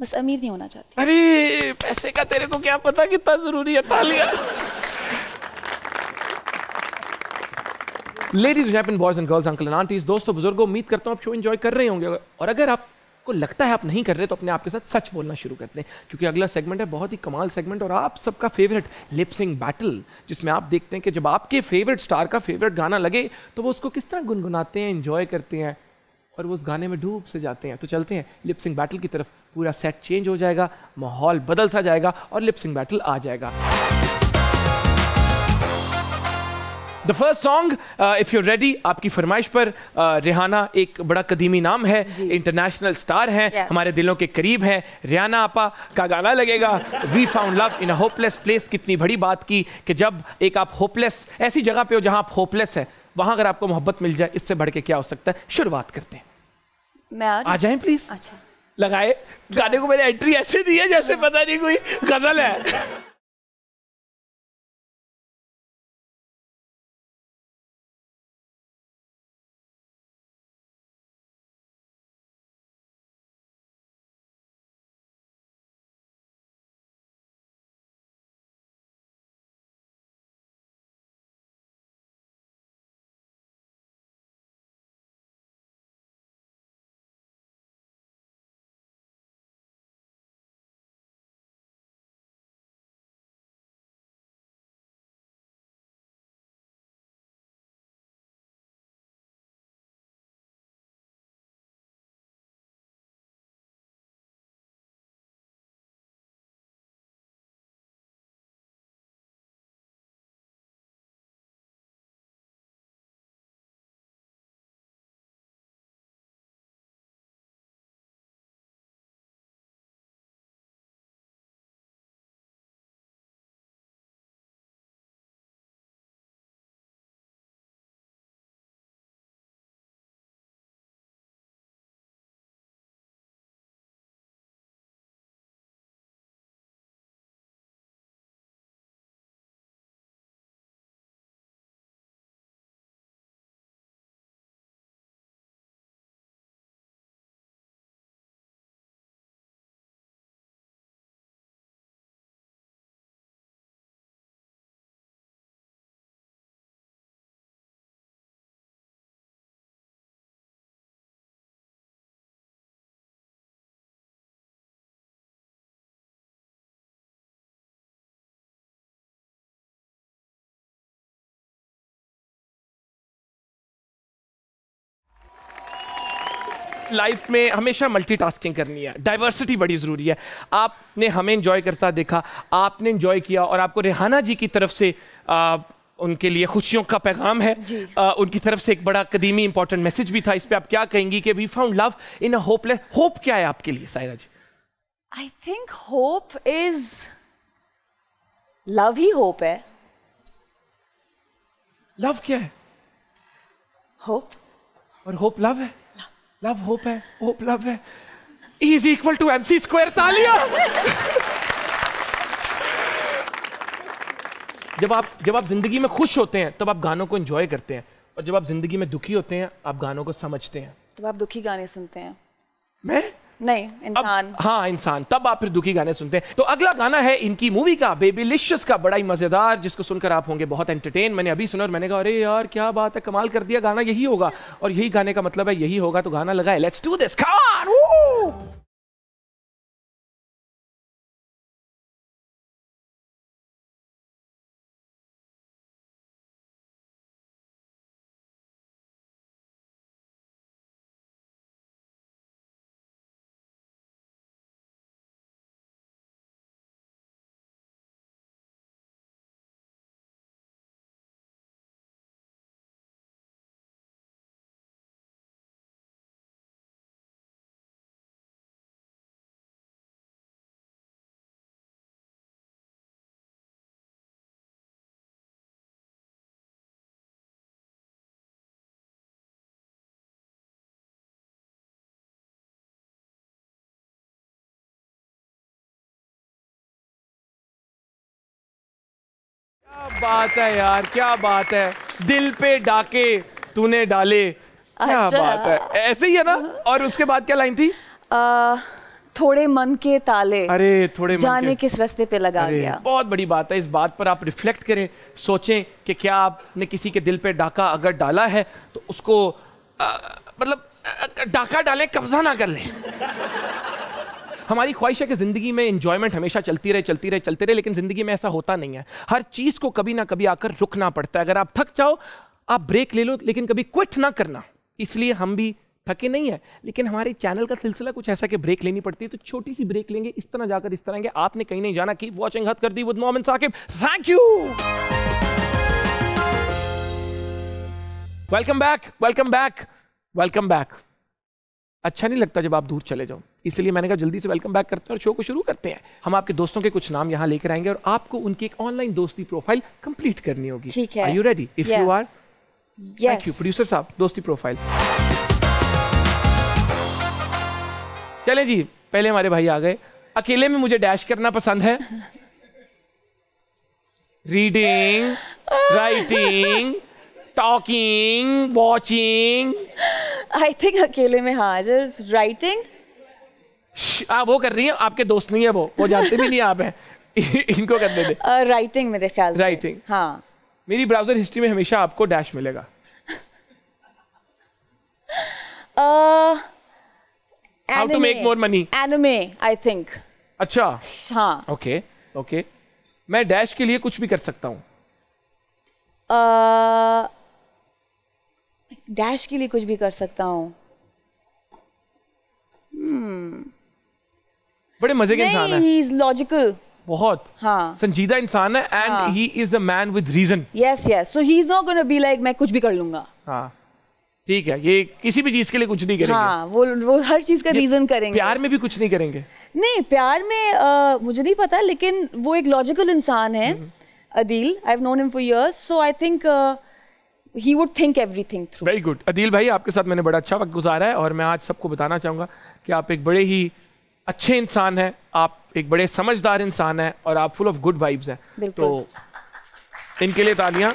बस अमीर नहीं होना चाहती अरे पैसे का तेरे को क्या पता कितना जरूरी है तालियां ladies and boys and girls uncle and aunties दोस्तों बुजुर्गों उम्मीद करता हूँ आप शो एंजॉय कर रहे होंगे और अगर आप आपको लगता है आप नहीं कर रहे तो अपने आप के साथ सच बोलना शुरू करते हैं क्योंकि अगला सेगमेंट है बहुत ही कमाल सेगमेंट और आप सबका फेवरेट लिपसिंग बैटल जिसमें आप देखते हैं कि जब आपके फेवरेट स्टार का फेवरेट गाना लगे तो वो उसको किस तरह गुनगुनाते हैं इंजॉय करते हैं और वो उस गाने में डूब से जाते हैं तो चलते हैं लिपसिंग बैटल की तरफ पूरा सेट चेंज हो जाएगा माहौल बदल सा जाएगा और लिपसिंग बैटल आ जाएगा the first song if you ready आपकी फरमाइश पर uh, रिहाना एक बड़ा कदीमी नाम है इंटरनेशनल स्टार है yes. हमारे दिलों के करीब है रिहाना आपा का गाना लगेगा we found love in a hopeless place कितनी बड़ी बात की कि जब एक आप होपलेस ऐसी जगह पे हो जहां आप होपलेस है वहां अगर आपको मोहब्बत मिल जाए इससे बढ़ के क्या हो सकता है शुरुआत करते हैं आ जाए प्लीज अच्छा लगाए गाने को मैंने एंट्री ऐसे दी है जैसे पता नहीं कोई गजल है लाइफ में हमेशा मल्टीटास्किंग करनी है डाइवर्सिटी बड़ी ज़रूरी है आपने हमें इन्जॉय करता देखा आपने इन्जॉय किया और आपको रेहाना जी की तरफ से आ, उनके लिए खुशियों का पैगाम है आ, उनकी तरफ से एक बड़ा कदीमी इंपॉर्टेंट मैसेज भी था इस पर आप क्या कहेंगी कि we found love in hopeless hope क्या है आपके लिए Saira ji I think hope is love ही होप है लव क्या है होप और होप लव है लव होप है होप लव है is equal to M C square तालिया जब आप जब आप जिंदगी में खुश होते हैं तब आप गानों को एंजॉय करते हैं और जब आप जिंदगी में दुखी होते हैं आप गानों को समझते हैं तब आप दुखी गाने सुनते हैं मैं नहीं इंसान हाँ इंसान तब आप फिर दुखी गाने सुनते हैं तो अगला गाना है इनकी मूवी का बेबी लिशियस का बड़ा ही मजेदार जिसको सुनकर आप होंगे बहुत एंटरटेन मैंने अभी सुना और मैंने कहा अरे यार क्या बात है कमाल कर दिया गाना यही होगा और यही गाने का मतलब है यही होगा तो गाना लगा है let's do this come on बात है यार क्या बात है दिल पे डाके तूने डाले अच्छा। क्या बात है ऐसे ही है ना और उसके बाद क्या लाइन थी आ, थोड़े मन के ताले अरे थोड़े जाने मन के... किस रास्ते पे लगा गया बहुत बड़ी बात है इस बात पर आप रिफ्लेक्ट करें सोचें कि क्या आपने किसी के दिल पे डाका अगर डाला है तो उसको आ, मतलब डाका डाले कब्जा ना कर ले हमारी ख्वाहिश है कि ज़िंदगी में इंजॉयमेंट हमेशा चलती रहे चलती रहे चलती रहे लेकिन ज़िंदगी में ऐसा होता नहीं है हर चीज़ को कभी ना कभी आकर रुकना पड़ता है अगर आप थक जाओ आप ब्रेक ले लो लेकिन कभी क्विट ना करना इसलिए हम भी थके नहीं है लेकिन हमारे चैनल का सिलसिला कुछ ऐसा कि ब्रेक लेनी पड़ती है तो छोटी सी ब्रेक लेंगे इस तरह जाकर इस तरह के आपने कहीं नहीं जाना की वॉचिंग हद कर दी विद Mohammad Saqib thank you welcome back welcome back welcome back अच्छा नहीं लगता जब आप दूर चले जाओ इसलिए मैंने कहा जल्दी से वेलकम बैक करते हैं और शो को शुरू करते हैं हम आपके दोस्तों के कुछ नाम यहाँ लेकर आएंगे और आपको उनकी एक ऑनलाइन दोस्ती प्रोफाइल कंप्लीट करनी होगी ठीक है are you ready if you are thank you producer साहब दोस्ती प्रोफाइल चले जी पहले हमारे भाई आ गए अकेले में मुझे डैश करना पसंद है reading writing talking watching I think अकेले में हाँ राइटिंग आप वो कर रही हैं आपके दोस्त नहीं है वो वो जानते भी नहीं आप हैं इनको करने दे राइटिंग मेरे ख्याल राइटिंग हाँ मेरी ब्राउजर हिस्ट्री में हमेशा आपको डैश मिलेगा how to make more money anime I think अच्छा हाँ ओके okay, ओके okay. मैं डैश के लिए कुछ भी कर सकता हूँ डैश uh, के लिए कुछ भी कर सकता हूँ hmm. बड़े मजे के इंसान है ही इज लॉजिकल बहुत हाँ संजीदा इंसान है and he is a man with reason yes yes so he is not gonna be like मैं कुछ भी कर लूंगा हाँ ठीक है ये किसी भी चीज के लिए कुछ नहीं करेंगे हाँ वो वो हर चीज का रीजन करेंगे प्यार में भी कुछ नहीं करेंगे नहीं प्यार में आ, मुझे नहीं पता लेकिन वो एक लॉजिकल इंसान है हम्म। Adeel I have known him for years so I think he would think everything through very good Adeel भाई आपके साथ मैंने बड़ा अच्छा वक्त गुजारा है और मैं आज सबको बताना चाहूंगा कि आप एक बड़े ही अच्छे इंसान हैं आप एक बड़े समझदार इंसान हैं और आप फुल ऑफ गुड वाइब्स हैं तो इनके लिए तालियां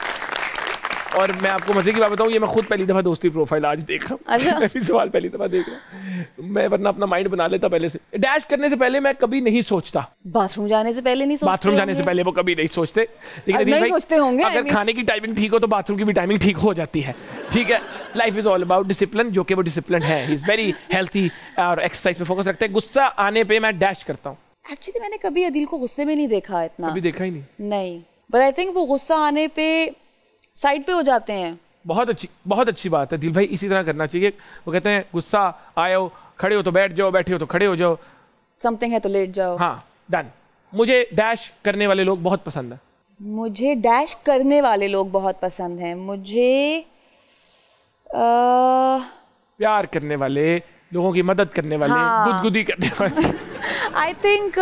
और मैं आपको मजे की बात बताऊँ ये मैं खुद पहली दफ़ा दोस्ती प्रोफाइल आज देख रहा हूँ अच्छा। *laughs* मैं भी सवाल पहली दफ़ा देख रहा हूँ मैं वरना अपना माइंड बना लेता पहले से डैश करने से पहले मैं कभी नहीं सोचता बाथरूम जाने से पहले नहीं बाथरूम जाने से पहले वो कभी नहीं सोचते लेकिन होंगे अगर खाने की टाइमिंग ठीक हो तो बाथरूम की भी टाइमिंग ठीक हो जाती है ठीक है life is all about discipline जो कि वो डिसिप्लिन है इज वेरी हेल्थी और एक्सरसाइज पे फोकस रखते हैं गुस्सा आने पे मैं डैश करता हूँ एक्चुअली मैंने कभी अदिल को गुस्से में नहीं देखा इतना कभी देखा ही नहीं नहीं बट आई थिंक वो गुस्सा आने पे साइड पे हो जाते हैं बहुत अच्छी बहुत अच्छी बात है दिल भाई इसी तरह करना चाहिए वो कहते हैं गुस्सा आयो खड़े हो तो बैठ जाओ बैठे हो तो खड़े हो जाओ समथिंग है तो लेट जाओ हाँ डन मुझे डैश करने वाले लोग बहुत पसंद है मुझे डैश करने वाले लोग बहुत पसंद हैं मुझे आ... प्यार करने वाले लोगों की मदद करने वाले हाँ। गुदगुदी करने वाले I think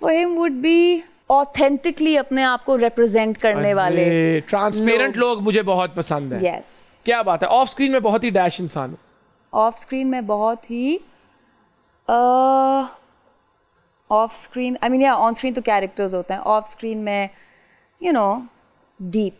for him would be authentically अपने आप को रिप्रेजेंट करने वाले ट्रांसपेरेंट लोग मुझे बहुत पसंद है yes. क्या बात है ऑफ स्क्रीन में बहुत ही डैश इंसान हूँ ऑफ स्क्रीन में बहुत ही ऑफ स्क्रीन आई मीन या ऑन स्क्रीन तो कैरेक्टर्स होते हैं ऑफ स्क्रीन में यू नो डीप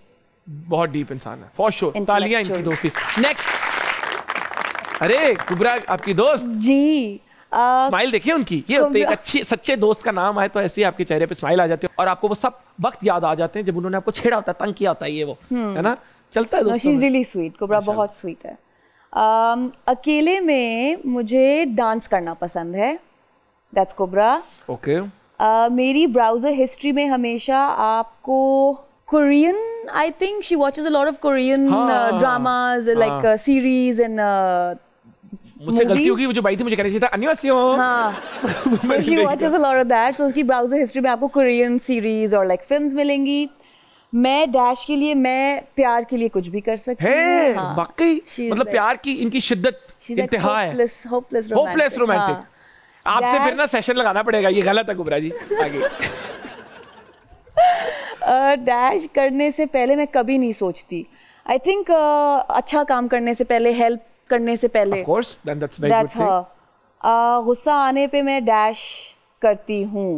बहुत डीप इंसान है फॉर श्योर तालियां इनकी दोस्ती नेक्स्ट अरे कुबरा आपकी दोस्त जी स्माइल देखिए उनकी ये होती है अच्छे सच्चे दोस्त का नाम आए तो ऐसे ही आपके चेहरे पे स्माइल आ जाती है और आपको वो सब वक्त याद आ जाते हैं जब उन्होंने आपको छेड़ा होता है तंग किया होता है ये वो हम्म। है ना चलता है दोस्तों रियली स्वीट कोबरा बहुत स्वीट है um, अकेले में मुझे डांस करना पसंद है दैट्स कोबरा ओके मेरी ब्राउजर हिस्ट्री में हमेशा आपको Korean I think she watches a lot of Korean dramas like series and मुझसे गलती होगी जो भाई थी मुझे कहना चाहिए था अनिवासी हो हां so she watches a lot of that so उसकी ब्राउजर हिस्ट्री में आपको कोरियन सीरीज और लाइक फिल्म्स मिलेंगी मैं डैश के लिए मैं प्यार के लिए कुछ भी कर सकती हूं हूँ हाँ। वाकई मतलब प्यार की इनकी शिद्दत इंतहा है होपलेस होपलेस रोमांटिक आपसे फिर ना सेशन लगाना पड़ेगा ये गलत है कुबरा जी आगे डैश *laughs* uh, करने से पहले मैं कभी नहीं सोचती आई थिंक uh, अच्छा काम करने से पहले हेल्प करने से पहले गुस्सा आने पे मैं डैश करती हूँ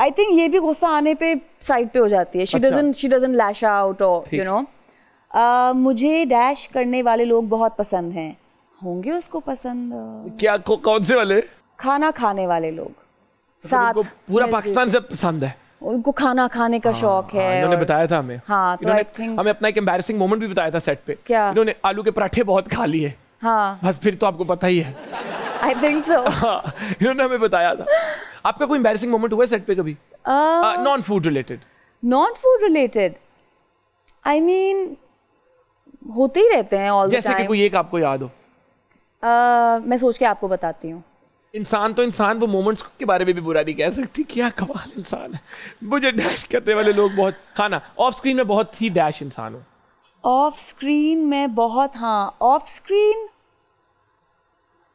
आई थिंक ये भी गुस्सा आने पे साइड पे हो जाती है she doesn't she doesn't lash out और यू नो मुझे डैश करने वाले लोग बहुत पसंद हैं होंगे उसको पसंद क्या कौन से वाले खाना खाने वाले लोग मतलब साथ पूरा पाकिस्तान से पसंद है उनको खाना खाने का हाँ, शौक हाँ, है हाँ, इन्होंने बताया था हमें हाँ तो आई थिंक हमें अपना एक एम्बेसिंग मोमेंट भी बताया था सेट पे क्या इन्होंने आलू के पराठे बहुत खा लिए हाँ बस फिर तो आपको पता ही है आई थिंक सो इन्होंने हमें बताया था आपका कोई एम्बेसिंग मोमेंट हुआ है सेट पे कभी non food related non food related I mean होते ही रहते हैं ऑल जैसे कि कोई एक आपको याद हो uh, मैं सोच के आपको बताती हूँ इंसान तो इंसान वो मोमेंट्स के बारे में भी बुरा नहीं कह सकती क्या कमाल इंसान है मुझे डैश करने वाले लोग बहुत खाना ऑफ स्क्रीन में बहुत ही डैश इंसान हूँ ऑफ स्क्रीन में बहुत हाँ off screen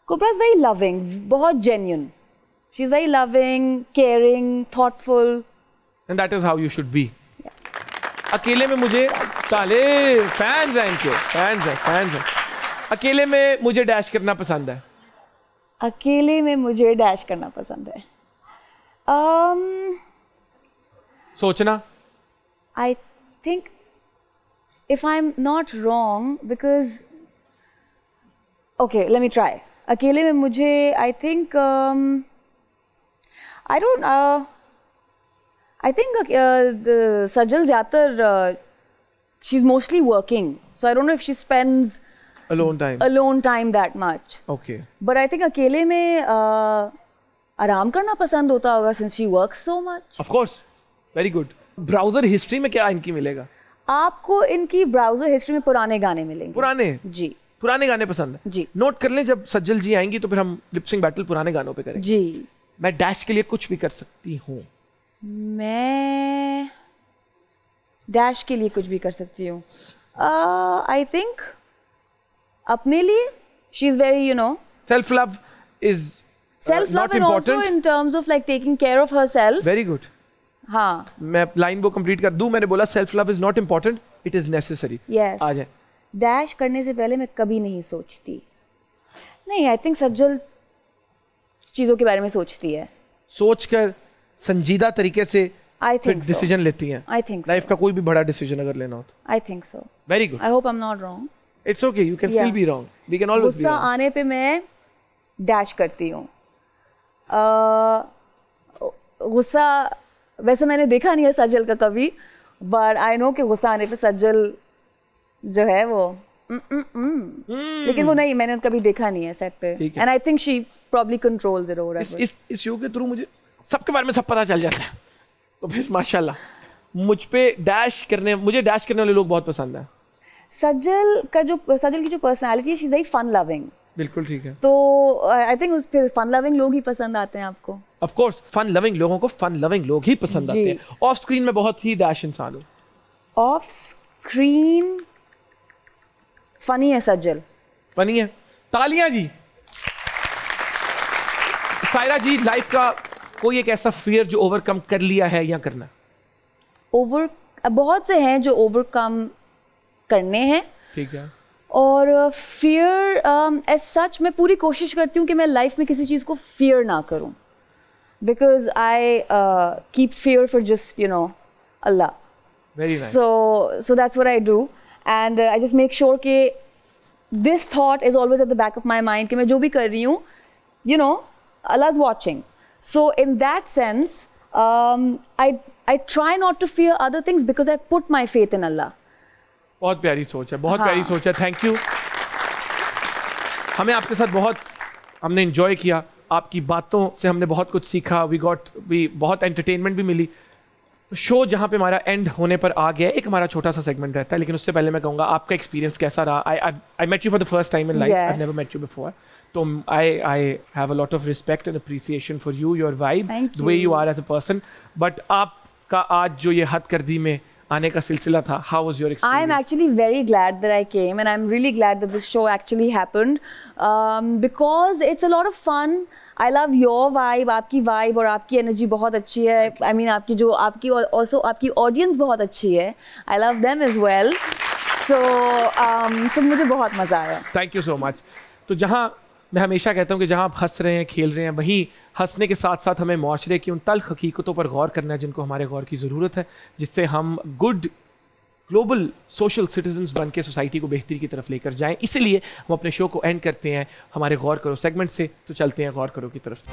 Kubra is very loving बहुत genuine she is very loving caring thoughtful and that is how you should be अकेले में मुझे ताले फैंस हैं इनके फैंस हैं फैंस हैं अकेले में मुझे डैश करना पसंद है अकेले में मुझे डैश करना पसंद है um, सोचना I think if I am not wrong because okay let me try अकेले में मुझे I think I don't I think Sajal ज़्यादातर she is mostly working so I don't know if she spends alone time alone time that much okay but i think akele mein uh, आराम करना पसंद होता होगा since she work so much of course very good browser history में क्या इनकी मिलेगा आपको इनकी ब्राउजर हिस्ट्री में पुराने गाने मिलेंगे पुराने जी पुराने गाने पसंद है जी नोट कर लें जब सज्जल जी आएंगी तो फिर हम लिपसिंग बैटल पुराने गानों पे करें जी मैं डैश के लिए कुछ भी कर सकती हूँ मैं डैश के लिए कुछ भी कर सकती हूँ आई uh, थिंक अपने लिए she is very you know self love is self love is also in terms of like taking care of herself very good हाँ मैं लाइन वो कंप्लीट कर दूं मैंने बोला self love is not important it is necessary yes आ जाए dash करने से पहले मैं कभी नहीं सोचती नहीं आई थिंक सज्जल चीज़ों के बारे में सोचती है सोचकर संजीदा तरीके से आई थिंक डिसीजन लेती हैं आई थिंक लाइफ का कोई भी बड़ा डिसीजन अगर लेना हो तो I think so very good I hope I am not wrong it's okay you can still be wrong we can always गुस्सा आने पे मैं डैश करती हूँ गुस्सा वैसे मैंने देखा नहीं है सज्जल का कभी बट आई नो कि गुस्सा आने पे सज्जल जो है वो mm, mm, mm। hmm. लेकिन वो नहीं मैंने कभी देखा नहीं है सेट पे and I think she probably control the road इस, इस शो के थ्रू मुझे सबके बारे में सब पता चल जाता है तो फिर माशाल्लाह मुझ पे डैश करने मुझे डैश करने वाले लोग बहुत पसंद है सजल का जो सजल की जो पर्सनैलिटी है she is very fun loving बिल्कुल ठीक है तो आई थिंक उस फिर फन लविंग लोग ही पसंद आते हैं आपको ऑफ कोर्स फन लविंग लोगों को फन लविंग लोग ही पसंद आते हैं ऑफ स्क्रीन में बहुत ही डैश इंसान हूँ ऑफ स्क्रीन फनी है सज्जल फनी है तालियां जी सायरा जी लाइफ का कोई एक ऐसा फियर जो ओवरकम कर लिया है या करना ओवर बहुत से हैं जो ओवरकम करने हैं ठीक है और फियर एज सच मैं पूरी कोशिश करती हूँ कि मैं लाइफ में किसी चीज़ को फियर ना करूँ because I keep fear for just you know Allah so so that's what I do and I just make sure कि this thought is always at the back of my mind कि मैं जो भी कर रही हूँ you know Allah is watching so in that sense I I try not to fear other things because I put my faith in Allah बहुत प्यारी सोच है बहुत हाँ। प्यारी सोच है थैंक यू हमें आपके साथ बहुत हमने इन्जॉय किया आपकी बातों से हमने बहुत कुछ सीखा वी गॉट वी बहुत एंटरटेनमेंट भी मिली शो जहाँ पे हमारा एंड होने पर आ गया एक हमारा छोटा सा सेगमेंट रहता है लेकिन उससे पहले मैं कहूँगा आपका एक्सपीरियंस कैसा रहा I I met you for the first time in life I never met you before तो I I have a lot of respect and appreciation for you your wife the way you are as a person but आपका आज जो ये हद कर दी में आने का सिलसिला था how was your I am actually very glad that I came and I am really glad that this show actually happened because it's a lot of fun I love your vibe आपकी vibe और आपकी energy बहुत अच्छी है I mean आपकी जो आपकी also आपकी ऑडियंस बहुत अच्छी है I love them is well so so मुझे बहुत मज़ा आया थैंक यू सो मच तो जहाँ मैं हमेशा कहता हूँ कि जहाँ आप हंस रहे हैं खेल रहे हैं वहीं हंसने के साथ साथ हमें माशरे की उन तल्ख हकीकतों पर गौर करना है जिनको हमारे गौर की ज़रूरत है जिससे हम गुड ग्लोबल सोशल सिटीजन्स बन के सोसाइटी को बेहतरी की तरफ लेकर जाएं इसीलिए हम अपने शो को एंड करते हैं हमारे गौर करो सेगमेंट से तो चलते हैं गौर करो की तरफ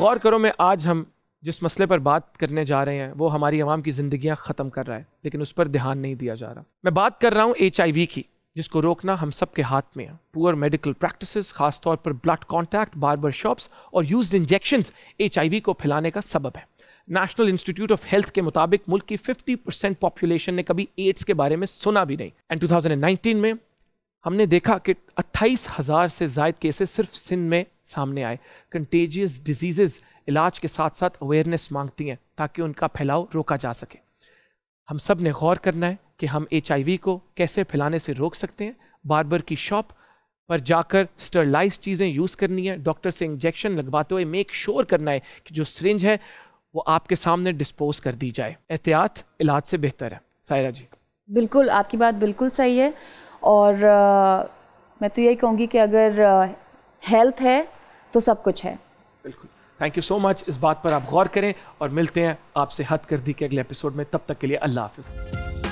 गौर करो में आज हम जिस मसले पर बात करने जा रहे हैं वो हमारी आवाम की ज़िंदियाँ ख़त्म कर रहा है लेकिन उस पर ध्यान नहीं दिया जा रहा मैं बात कर रहा हूँ एच की जिसको रोकना हम सब के हाथ में है पुअर मेडिकल प्रैक्टिस खासतौर पर ब्लड कॉन्टैक्ट बार्बर शॉप्स और यूज इंजेक्शन एच को फैलाने का सबब है नेशनल इंस्टीट्यूट ऑफ हेल्थ के मुताबिक मुल्क की 50 परसेंट पॉपुलेशन ने कभी एड्स के बारे में सुना भी नहीं एंड 2019 में हमने देखा कि अट्ठाईस हज़ार से जायद केसेस सिर्फ सिंध में सामने आए कंटेजियस डिजीज़ इलाज के साथ साथ अवेयरनेस मांगती हैं ताकि उनका फैलाव रोका जा सके हम सब ने गौर करना है कि हम एच को कैसे फैलाने से रोक सकते हैं बार की शॉप पर जाकर स्टरलाइज चीज़ें यूज़ करनी है डॉक्टर से इंजेक्शन लगवाते हुए मेक श्योर करना है कि जो सरेंज है वो आपके सामने डिस्पोज कर दी जाए एहतियात इलाज से बेहतर है सायरा जी बिल्कुल आपकी बात बिल्कुल सही है और आ, मैं तो यही कहूँगी कि अगर हेल्थ है तो सब कुछ है बिल्कुल थैंक यू सो मच इस बात पर आप गौर करें और मिलते हैं आपसे हद कर दी के अगले एपिसोड में तब तक के लिए अल्लाह हाफिज़